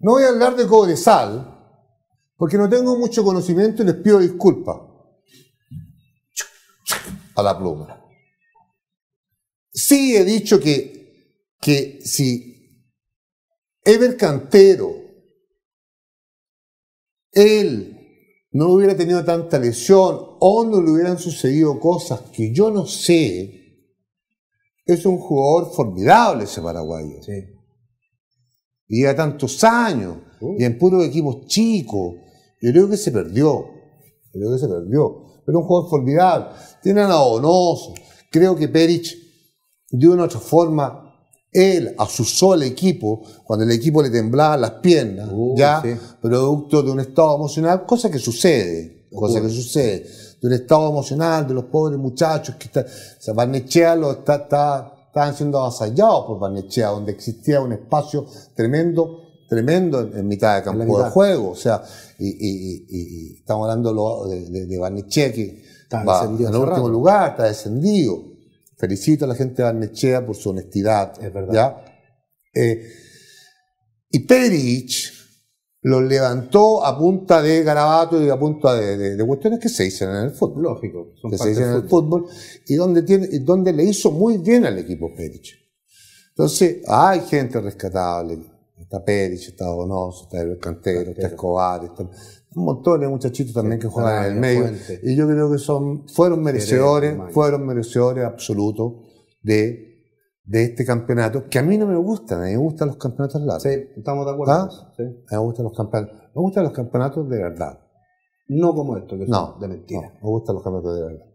No voy a hablar de sal porque no tengo mucho conocimiento y les pido disculpas. A la pluma. Sí he dicho que, que si Ever Cantero, él no hubiera tenido tanta lesión o no le hubieran sucedido cosas que yo no sé, es un jugador formidable ese paraguayo. Sí y lleva tantos años, uh. y en puros equipos chicos. Yo creo que se perdió. Yo creo que se perdió. Pero un jugador formidable. tiene a Donoso. Creo que Perich, de una u otra forma, él asusó al equipo cuando el equipo le temblaba las piernas, uh, ya, producto de un estado emocional, cosa que sucede, cosa uh. que sucede, de un estado emocional de los pobres muchachos que están, o sea, Barnechea está estaban siendo avasallados por Barnechea, donde existía un espacio tremendo, tremendo en, mitad de campo de juego. O sea, y, estamos hablando de, de, Barnechea que está en el último lugar, está descendido. Felicito a la gente de Barnechea por su honestidad. Es verdad. Eh, y Perich los levantó a punta de garabato y a punta de, cuestiones que se hicieron en el fútbol. Lógico. Son que se hicieron en el fútbol y donde, tiene, donde le hizo muy bien al equipo Pérez. Entonces, hay gente rescatable. Está Pérez, está Donoso, está El Cantero, está Escobar, está un montón de muchachitos también que juegan en el medio. Y yo creo que son, fueron merecedores, fueron merecedores absolutos de de este campeonato, que a mí no me gustan, a mí me gustan los campeonatos largos. Sí, estamos de acuerdo. ¿Ah? Sí. A mí me gustan los campeonatos, me gustan los campeonatos de verdad. No como esto, que no, de mentira. No, me gustan los campeonatos de verdad.